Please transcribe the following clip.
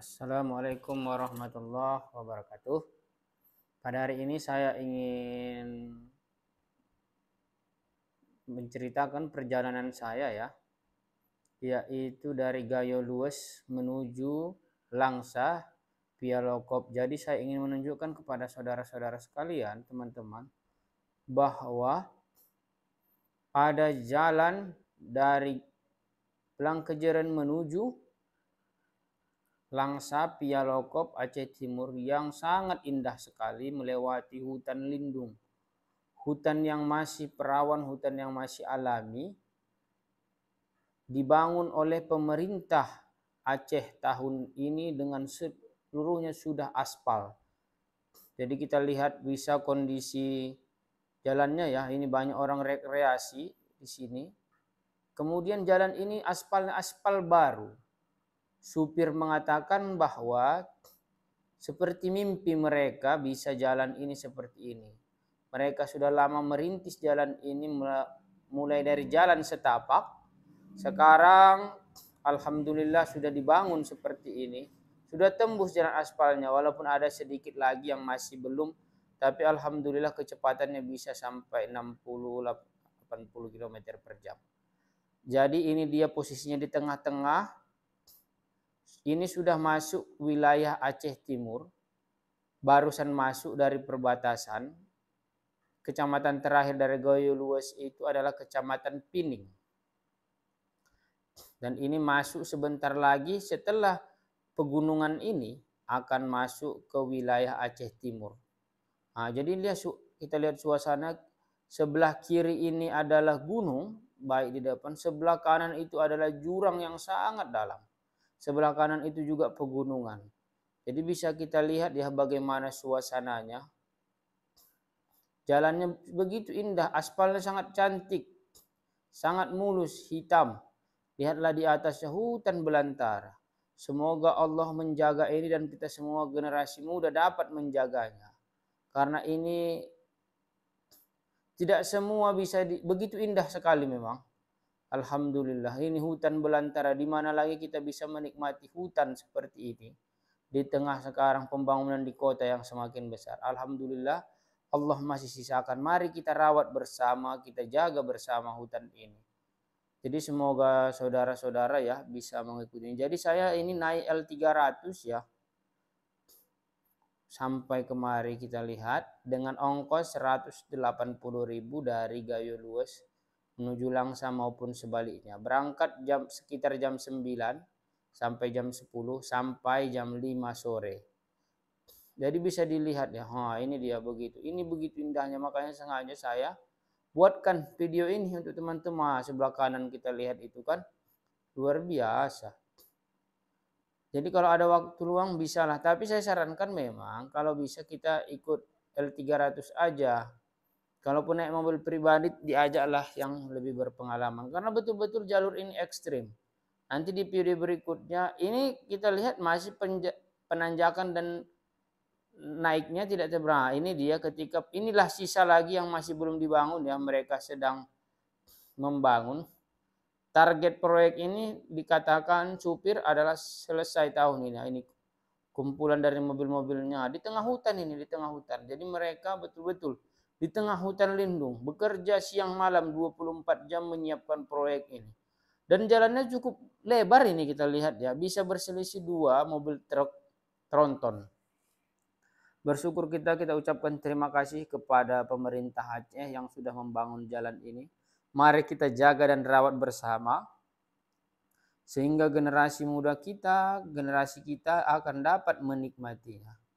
Assalamualaikum warahmatullahi wabarakatuh. Pada hari ini saya ingin menceritakan perjalanan saya ya, yaitu dari Gayo Lues menuju Langsa via Lokop. Jadi saya ingin menunjukkan kepada saudara-saudara sekalian, teman-teman, bahwa ada jalan dari Langkejeren menuju Langsa Pialokop Aceh Timur yang sangat indah sekali melewati hutan lindung. Hutan yang masih perawan, hutan yang masih alami dibangun oleh pemerintah Aceh tahun ini dengan seluruhnya sudah aspal. Jadi kita lihat bisa kondisi jalannya ya, ini banyak orang rekreasi di sini. Kemudian jalan ini aspalnya aspal baru supir mengatakan bahwa seperti mimpi mereka bisa jalan ini seperti ini. Mereka sudah lama merintis jalan ini mulai dari jalan setapak. Sekarang alhamdulillah sudah dibangun seperti ini. Sudah tembus jalan aspalnya walaupun ada sedikit lagi yang masih belum tapi alhamdulillah kecepatannya bisa sampai 60 80 km per jam. Jadi ini dia posisinya di tengah-tengah ini sudah masuk wilayah Aceh Timur, barusan masuk dari perbatasan. Kecamatan terakhir dari Goyo Luwes itu adalah Kecamatan Pining. Dan ini masuk sebentar lagi setelah pegunungan ini akan masuk ke wilayah Aceh Timur. Nah, jadi lihat kita lihat suasana sebelah kiri ini adalah gunung baik di depan, sebelah kanan itu adalah jurang yang sangat dalam. Sebelah kanan itu juga pegunungan. Jadi bisa kita lihat ya bagaimana suasananya. Jalannya begitu indah, aspalnya sangat cantik, sangat mulus, hitam. Lihatlah di atasnya hutan belantara. Semoga Allah menjaga ini dan kita semua generasi muda dapat menjaganya. Karena ini tidak semua bisa di, begitu indah sekali memang. Alhamdulillah ini hutan belantara di mana lagi kita bisa menikmati hutan seperti ini di tengah sekarang pembangunan di kota yang semakin besar. Alhamdulillah Allah masih sisakan. Mari kita rawat bersama, kita jaga bersama hutan ini. Jadi semoga saudara-saudara ya bisa mengikuti. Jadi saya ini naik L300 ya. Sampai kemari kita lihat dengan ongkos 180.000 dari Gayo Lues menuju Langsa maupun sebaliknya. Berangkat jam sekitar jam 9 sampai jam 10 sampai jam 5 sore. Jadi bisa dilihat ya, ha ini dia begitu. Ini begitu indahnya makanya sengaja saya buatkan video ini untuk teman-teman. Sebelah kanan kita lihat itu kan luar biasa. Jadi kalau ada waktu luang bisalah, tapi saya sarankan memang kalau bisa kita ikut L300 aja Kalaupun naik mobil pribadi diajaklah yang lebih berpengalaman karena betul-betul jalur ini ekstrim. Nanti di periode berikutnya ini kita lihat masih penanjakan dan naiknya tidak terberat. Nah, ini dia ketika inilah sisa lagi yang masih belum dibangun ya mereka sedang membangun. Target proyek ini dikatakan supir adalah selesai tahun ini. Nah, ini kumpulan dari mobil-mobilnya di tengah hutan ini di tengah hutan. Jadi mereka betul-betul di tengah hutan lindung, bekerja siang malam 24 jam menyiapkan proyek ini. Dan jalannya cukup lebar ini kita lihat ya, bisa berselisih dua mobil truk tronton. Bersyukur kita kita ucapkan terima kasih kepada pemerintah Aceh yang sudah membangun jalan ini. Mari kita jaga dan rawat bersama sehingga generasi muda kita, generasi kita akan dapat menikmatinya.